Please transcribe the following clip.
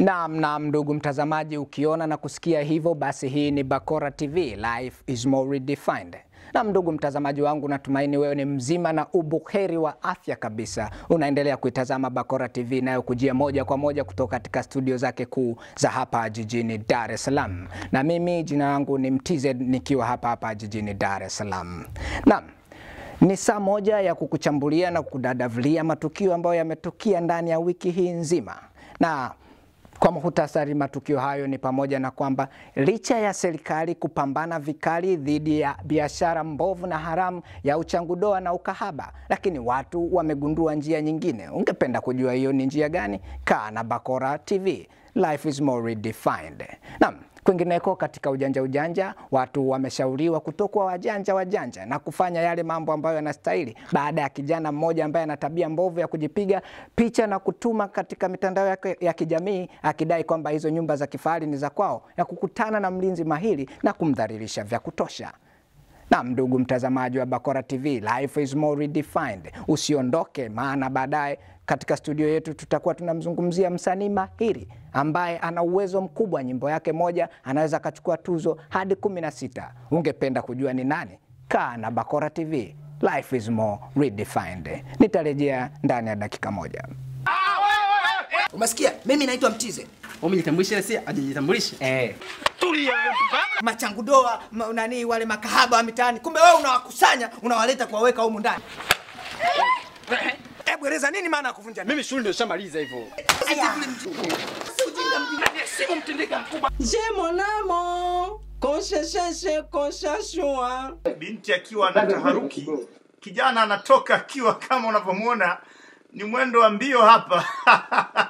Naam, naam, ndugu mtazamaji, ukiona na kusikia hivyo, basi hii ni Bakora TV, life is more redefined. Na ndugu mtazamaji wangu, natumaini wewe ni mzima na ubuheri wa afya kabisa. Unaendelea kuitazama Bakora TV inayokujia moja kwa moja kutoka katika studio zake kuu za hapa jijini Dar es Salaam, na mimi jina langu ni MTZ nikiwa hapa hapa jijini Dar es Salaam. Naam, ni saa moja ya kukuchambulia na kudadavulia matukio ambayo yametukia ndani ya wiki hii nzima na kwa muhtasari, matukio hayo ni pamoja na kwamba licha ya serikali kupambana vikali dhidi ya biashara mbovu na haramu ya uchangu doa na ukahaba, lakini watu wamegundua njia nyingine. Ungependa kujua hiyo ni njia gani? Kaa na Bakora TV life is more redefined. Naam. Kwingineko katika ujanja ujanja, watu wameshauriwa kutokuwa wajanja wajanja na kufanya yale mambo ambayo yanastahili, baada ya kijana mmoja ambaye ana tabia mbovu ya kujipiga picha na kutuma katika mitandao ya, ya kijamii akidai kwamba hizo nyumba za kifahari ni za kwao, ya kukutana na mlinzi mahiri na kumdhalilisha vya kutosha. Na ndugu mtazamaji wa Bakora TV, life is more redefined. Usiondoke, maana baadaye katika studio yetu tutakuwa tunamzungumzia msanii mahiri ambaye ana uwezo mkubwa. Nyimbo yake moja anaweza akachukua tuzo hadi 16. Ungependa kujua ni nani? Kaa na Bakora TV, life is more redefined. Nitarejea ndani ya dakika moja. Ah, Umesikia? Mimi naitwa Mtize. Umejitambulisha si ajijitambulisha? Eh. Tulia. Machangudoa ma, nani wale makahaba wa mitaani. Kumbe wewe unawakusanya, unawaleta kuwaweka humu ndani. Hebu eh, eleza nini maana ya kuvunja? Mimi shughuli ndio shamaliza hivyo. Je, monamo koshesheshe koshashua. Binti akiwa na taharuki, kijana anatoka akiwa kama unavyomuona ni mwendo wa mbio hapa.